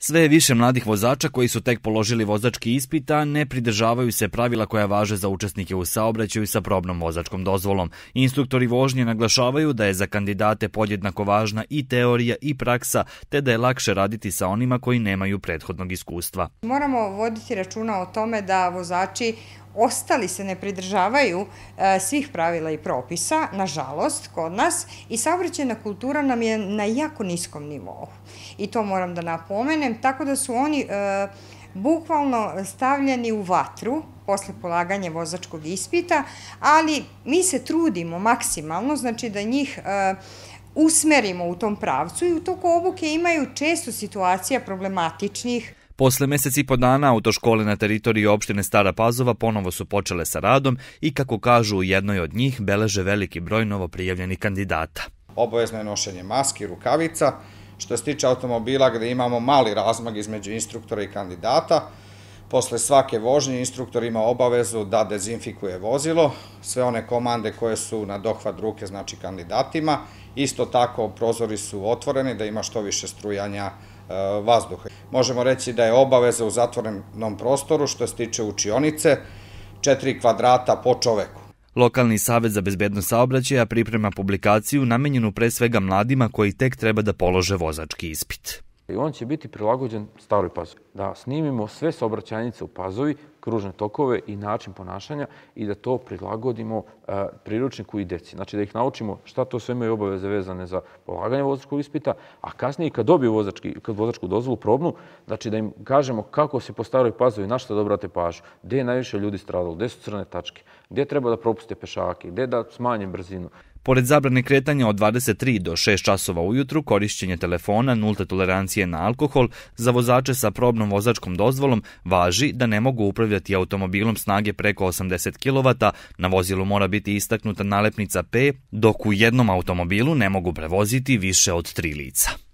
Sve je više mladih vozača koji su tek položili vozački ispita ne pridržavaju se pravila koja važe za učesnike u saobraćaju sa probnom vozačkom dozvolom. Instruktori vožnje naglašavaju da je za kandidate podjednako važna i teorija i praksa, te da je lakše raditi sa onima koji nemaju prethodnog iskustva. Moramo voditi računa o tome da vozači ostali se ne pridržavaju e, svih pravila i propisa, nažalost, kod nas, i saobraćena kultura nam je na jako niskom nivou. I to moram da napomenem, tako da su oni e, bukvalno stavljeni u vatru posle polaganja vozačkog ispita, ali mi se trudimo maksimalno, znači da njih e, usmerimo u tom pravcu i u toku obuke imaju često situacija problematičnih Posle meseci i po dana autoškole na teritoriji opštine Stara Pazova ponovo su počele sa radom i kako kažu u jednoj od njih beleže veliki broj novoprijavljenih kandidata. Obavezno je nošenje maski, rukavica, što se tiče automobila gde imamo mali razmag između instruktora i kandidata, Posle svake vožnje instruktor ima obavezu da dezinfikuje vozilo, sve one komande koje su na dohvat ruke, znači kandidatima. Isto tako prozori su otvoreni da ima što više strujanja vazduha. Možemo reći da je obaveza u zatvorenom prostoru što se tiče učionice 4 kvadrata po čoveku. Lokalni savet za bezbednost saobraćaja priprema publikaciju namenjenu pre svega mladima koji tek treba da polože vozački ispit. I on će biti prilagođen staroj pazovi da snimimo sve saobraćajnice u pazovi, kružne tokove i način ponašanja i da to prilagodimo e, priručniku i deci. Znači da ih naučimo šta to sve imaju obaveze vezane za polaganje vozačkog ispita, a kasnije kad dobiju vozački, kad vozačku dozvolu probnu, znači da im kažemo kako se po pazovi, na šta da obrate pažnju, gde je najviše ljudi stradalo, gde su crne tačke, gde treba da propuste pešake, gde da smanje brzinu. Pored zabrane kretanja od 23 do 6 časova ujutru, korišćenje telefona, nulta tolerancije na alkohol, za vozače sa probnom izdatonom vozačkom dozvolom važi da ne mogu upravljati automobilom snage preko 80 kW, na vozilu mora biti istaknuta nalepnica P, dok u jednom automobilu ne mogu prevoziti više od tri lica.